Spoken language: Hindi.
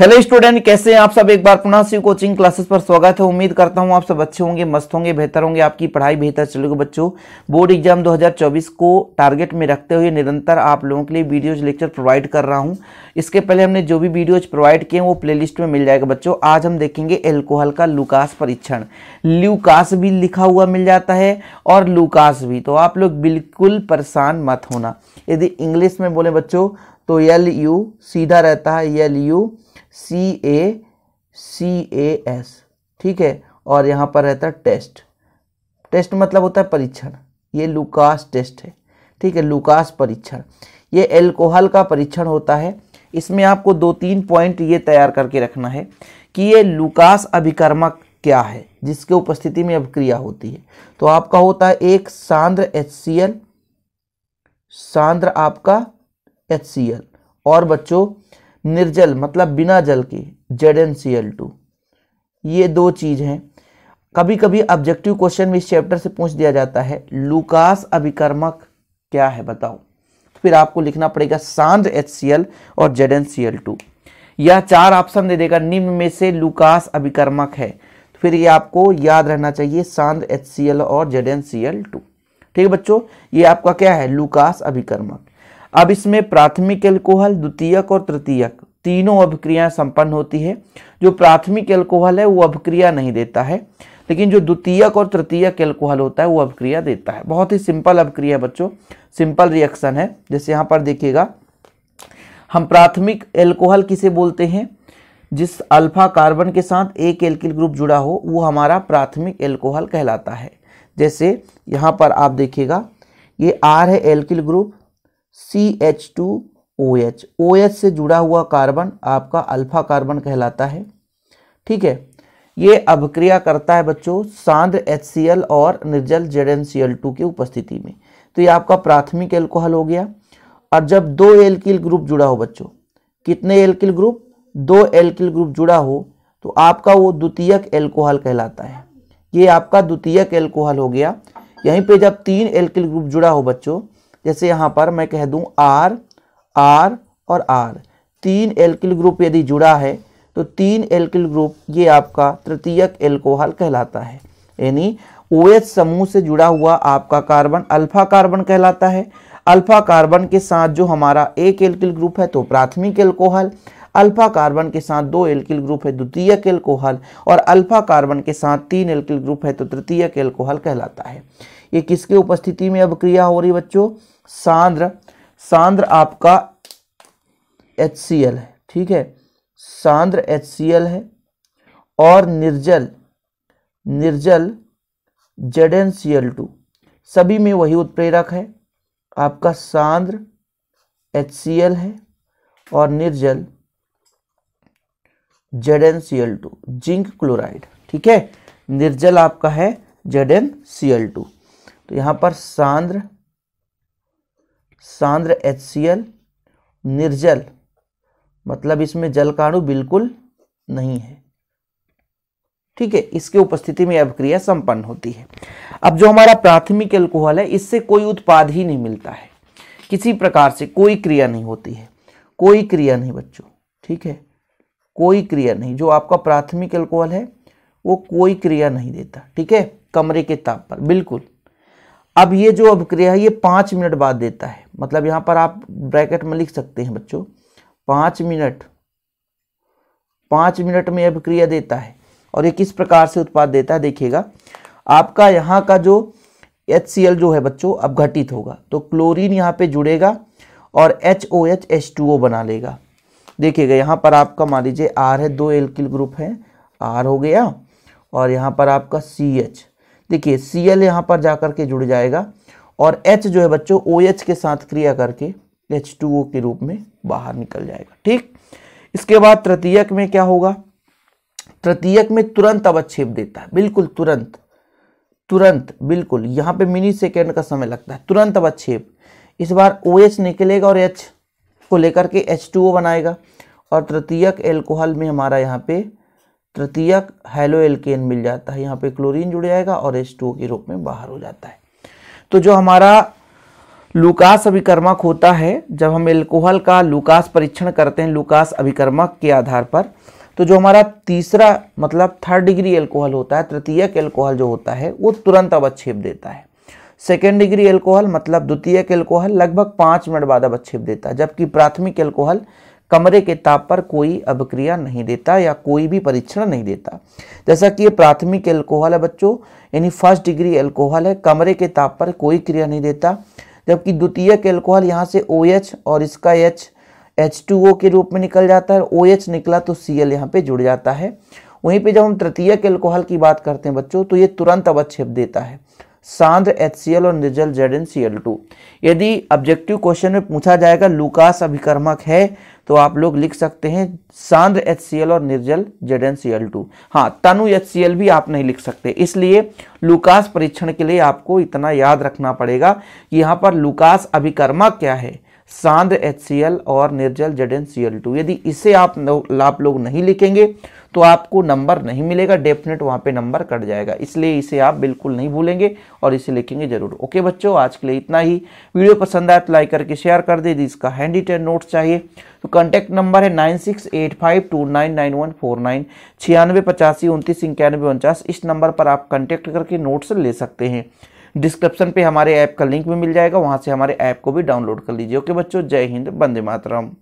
हेलो स्टूडेंट कैसे हैं आप सब एक बार पुनः से कोचिंग क्लासेस पर स्वागत है उम्मीद करता हूं आप सब अच्छे होंगे मस्त होंगे बेहतर होंगे आपकी पढ़ाई बेहतर चलेगी बच्चों बोर्ड एग्जाम 2024 को टारगेट में रखते हुए निरंतर आप लोगों के लिए वीडियोज लेक्चर प्रोवाइड कर रहा हूं इसके पहले हमने जो भी वीडियोज प्रोवाइड किए हैं वो प्ले में मिल जाएगा बच्चों आज हम देखेंगे एल्कोहल का लुकास परीक्षण ल्यूकास भी लिखा हुआ मिल जाता है और लुकास भी तो आप लोग बिल्कुल परेशान मत होना यदि इंग्लिश में बोले बच्चों तो एल यू सीधा रहता है L U C A C A S ठीक है और यहाँ पर रहता है टेस्ट टेस्ट मतलब होता है परीक्षण ये लुकास टेस्ट है ठीक है लुकास परीक्षण ये एल्कोहल का परीक्षण होता है इसमें आपको दो तीन पॉइंट ये तैयार करके रखना है कि ये लुकास अभिकर्मक क्या है जिसके उपस्थिति में अभिक्रिया होती है तो आपका होता है एक सांद्र एच सी एल सांद्र आपका एच सी एल और बच्चों निर्जल मतलब बिना जल के Z N C L two ये दो चीज़ हैं कभी कभी ऑब्जेक्टिव क्वेश्चन भी इस चैप्टर से पूछ दिया जाता है लुकास अभिकर्मक क्या है बताओ तो फिर आपको लिखना पड़ेगा सांद एच सी एल और Z N C L two यह चार ऑप्शन दे देगा निम्न में से लुकास अभिकर्मक है तो फिर ये आपको याद रहना चाहिए सांद्र एच सी एल और Z N C L two ठीक है बच्चों ये आपका क्या है लुकास अभिकर्मक अब इसमें प्राथमिक एल्कोहल द्वितीयक और तृतीयक तीनों अभिक्रियाएं संपन्न होती है जो प्राथमिक एल्कोहल है वो अभिक्रिया नहीं देता है लेकिन जो द्वितीयक और तृतीयक एल्कोहल होता है वो अभिक्रिया देता है बहुत ही सिंपल अभिक्रिया बच्चों सिंपल रिएक्शन है जैसे यहाँ पर देखिएगा हम प्राथमिक एल्कोहल किसे बोलते हैं जिस अल्फा कार्बन के साथ एक एल्किल ग्रुप जुड़ा हो वो हमारा प्राथमिक एल्कोहल कहलाता है जैसे यहाँ पर आप देखिएगा ये आर है alkyl group C H two O H O H से जुड़ा हुआ कार्बन आपका अल्फा कार्बन कहलाता है ठीक है ये अभिक्रिया करता है बच्चों सांद्र एच सी एल और निर्जल Z N C L two की उपस्थिति में तो ये आपका प्राथमिक एल्कोहल हो गया और जब दो एल्किल ग्रुप जुड़ा हो बच्चों कितने एल्किल ग्रुप दो एल्किल ग्रुप जुड़ा हो तो आपका वो द्वितीयक एल्कोहल कहलाता है ये आपका द्वितीयक एल्कोहल हो गया यहीं पे जब तीन एल्किल ग्रुप जुड़ा हो बच्चों जैसे यहाँ पर मैं कह दूँ आर आर और आर तीन एल्किल ग्रुप यदि जुड़ा है तो तीन एल्किल ग्रुप ये आपका तृतीयक एल्कोहल कहलाता है यानी ओ समूह से जुड़ा हुआ आपका कार्बन अल्फा कार्बन कहलाता है अल्फा कार्बन के साथ जो हमारा एक एल्किल ग्रुप है तो प्राथमिक एल्कोहल अल्फा कार्बन के साथ दो एल्किल ग्रुप है द्वितीय एल्कोहल और अल्फा कार्बन के साथ तीन एल्किल ग्रुप है तो तृतीय एल्कोहल कहलाता है ये किसके उपस्थिति में अब क्रिया हो रही बच्चों सांद्र सांद्र आपका एच सी एल है ठीक है सांद्र एच सी एल है और निर्जल निर्जल Z N C L two सभी में वही उत्प्रेरक है आपका सांद्र एच सी एल है और निर्जल Z N C L two zinc chloride ठीक है निर्जल आपका है Z N C L two तो यहां पर सांद्र सांद्र एच सी एल निर्जल मतलब इसमें जल बिल्कुल नहीं है ठीक है इसके उपस्थिति में क्रिया संपन्न होती है अब जो हमारा प्राथमिक एल्कोहल है इससे कोई उत्पाद ही नहीं मिलता है किसी प्रकार से कोई क्रिया नहीं होती है कोई क्रिया नहीं बच्चों ठीक है कोई क्रिया नहीं जो आपका प्राथमिक अल्कोहल है वो कोई क्रिया नहीं देता ठीक है कमरे के ताप पर बिल्कुल अब ये जो अभिक्रिया है ये पाँच मिनट बाद देता है मतलब यहाँ पर आप ब्रैकेट में लिख सकते हैं बच्चों पाँच मिनट पाँच मिनट में अभिक्रिया देता है और ये किस प्रकार से उत्पाद देता है देखिएगा आपका यहाँ का जो एच जो है बच्चों अब घटित होगा तो क्लोरीन यहाँ पे जुड़ेगा और H O H H two O बना लेगा देखिएगा यहाँ पर आपका मान लीजिए आर है दो एल्किल ग्रुप है आर हो गया और यहाँ पर आपका सी एच देखिए सी एल यहाँ पर जा कर के जुड़ जाएगा और एच जो है बच्चों ओ एच के साथ क्रिया करके एच टू ओ के रूप में बाहर निकल जाएगा ठीक इसके बाद तृतीयक में क्या होगा तृतीयक में तुरंत अवच्छेप देता है बिल्कुल तुरंत तुरंत बिल्कुल यहाँ पे मिनी सेकेंड का समय लगता है तुरंत अवच्छेप इस बार ओ OH निकलेगा और एच को लेकर के एच टू ओ बनाएगा और तृतीयक एल्कोहल में हमारा यहाँ पे तृतीयक हेलो एल्केन मिल जाता है यहाँ पे क्लोरीन जुड़ जाएगा और एच टू ओ के रूप में बाहर हो जाता है तो जो हमारा लुकास अभिकर्मक होता है जब हम एल्कोहल का लुकास परीक्षण करते हैं लुकास अभिकर्मक के आधार पर तो जो हमारा तीसरा मतलब थर्ड डिग्री एल्कोहल होता है तृतीयक एल्कोहल जो होता है वो तुरंत अवच्छेप देता है सेकेंड डिग्री एल्कोहल मतलब द्वितीय एल्कोहल लगभग पाँच मिनट बाद अवच्छेप देता है जबकि प्राथमिक एल्कोहल कमरे के ताप पर कोई अभिक्रिया नहीं देता या कोई भी परीक्षण नहीं देता जैसा कि ये प्राथमिक एल्कोहल है बच्चों यानी फर्स्ट डिग्री एल्कोहल है कमरे के ताप पर कोई क्रिया नहीं देता जबकि द्वितीय एल्कोहल यहाँ से ओ OH और इसका एच एच टू ओ के रूप में निकल जाता है ओ OH निकला तो सी एल यहाँ पर जुड़ जाता है वहीं पे जब हम तृतीय एल्कोहल की बात करते हैं बच्चों तो ये तुरंत अवच्छेप देता है सांद्र HCl और निर्जल टू यदि ऑब्जेक्टिव क्वेश्चन में पूछा जाएगा लुकास अभिकर्मक है तो आप लोग लिख सकते हैं सांद्र HCl और निर्जल जेड एन टू हाँ तनु HCl भी आप नहीं लिख सकते इसलिए लुकास परीक्षण के लिए आपको इतना याद रखना पड़ेगा कि यहाँ पर लुकास अभिकर्मक क्या है सांद्र HCl और निर्जल जेड टू यदि इसे आप आप लोग नहीं लिखेंगे तो आपको नंबर नहीं मिलेगा डेफिनेट वहाँ पे नंबर कट जाएगा इसलिए इसे आप बिल्कुल नहीं भूलेंगे और इसे लिखेंगे जरूर ओके बच्चों आज के लिए इतना ही वीडियो पसंद आए तो लाइक करके शेयर कर दे इसका हैंडी टेन नोट चाहिए तो कॉन्टैक्ट नंबर है nine six eight five two nine nine one four nine छियानवे पचासी उनतीस इक्यानवे उनचास इस नंबर पर आप कॉन्टैक्ट करके नोट्स ले सकते हैं डिस्क्रिप्शन पे हमारे ऐप का लिंक भी मिल जाएगा वहाँ से हमारे ऐप को भी डाउनलोड कर लीजिए ओके बच्चों जय हिंद बंदे मातरम